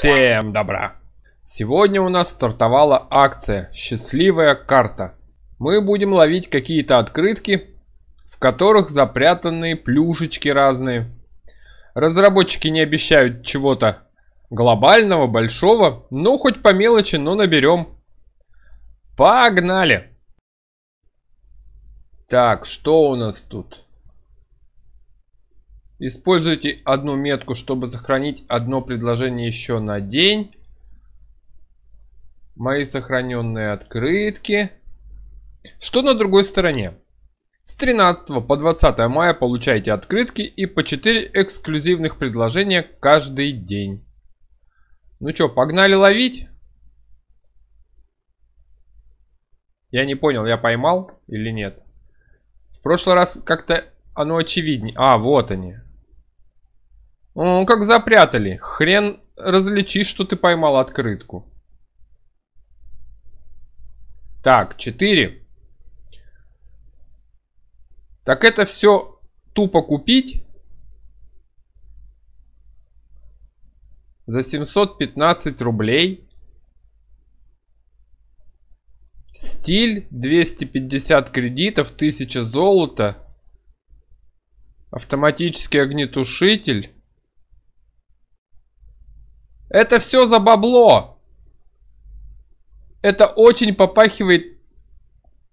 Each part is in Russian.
Всем добра! Сегодня у нас стартовала акция «Счастливая карта». Мы будем ловить какие-то открытки, в которых запрятаны плюшечки разные. Разработчики не обещают чего-то глобального, большого, ну хоть по мелочи, но наберем. Погнали! Так, что у нас тут? Используйте одну метку, чтобы сохранить одно предложение еще на день. Мои сохраненные открытки. Что на другой стороне? С 13 по 20 мая получайте открытки и по 4 эксклюзивных предложения каждый день. Ну что, погнали ловить? Я не понял, я поймал или нет? В прошлый раз как-то оно очевиднее. А, вот они. Ну, как запрятали. Хрен различишь, что ты поймал открытку. Так, 4. Так это все тупо купить за 715 рублей. Стиль 250 кредитов, 1000 золота. Автоматический огнетушитель. Это все за бабло. Это очень попахивает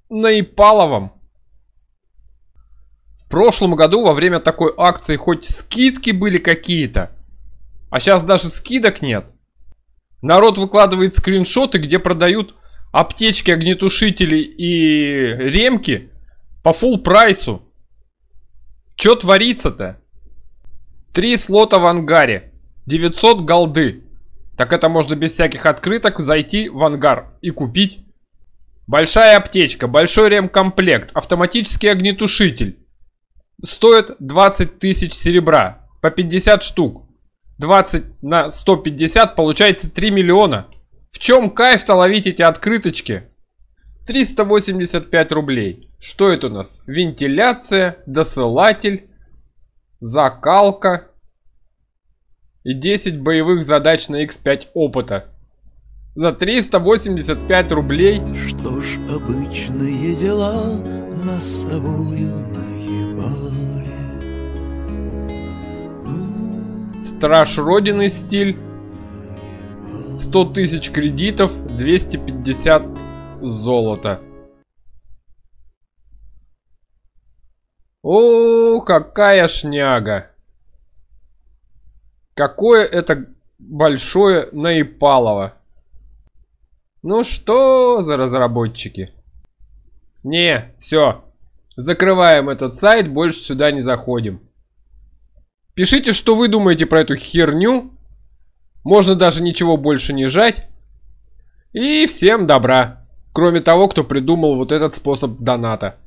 наипаловым. В прошлом году во время такой акции хоть скидки были какие-то. А сейчас даже скидок нет. Народ выкладывает скриншоты, где продают аптечки, огнетушители и ремки по фул прайсу. Чё творится-то? Три слота в ангаре. 900 голды. Так это можно без всяких открыток зайти в ангар и купить. Большая аптечка, большой ремкомплект, автоматический огнетушитель. Стоит 20 тысяч серебра, по 50 штук. 20 на 150 получается 3 миллиона. В чем кайф-то ловить эти открыточки? 385 рублей. Что это у нас? Вентиляция, досылатель, закалка, и 10 боевых задач на x5 опыта. За 385 рублей... Что ж, обычные дела нас с тобою наебали. Страж Родины стиль. 100 тысяч кредитов, 250 золота. О, какая шняга. Какое это большое наипалово. Ну что за разработчики? Не, все. Закрываем этот сайт, больше сюда не заходим. Пишите, что вы думаете про эту херню. Можно даже ничего больше не жать. И всем добра. Кроме того, кто придумал вот этот способ доната.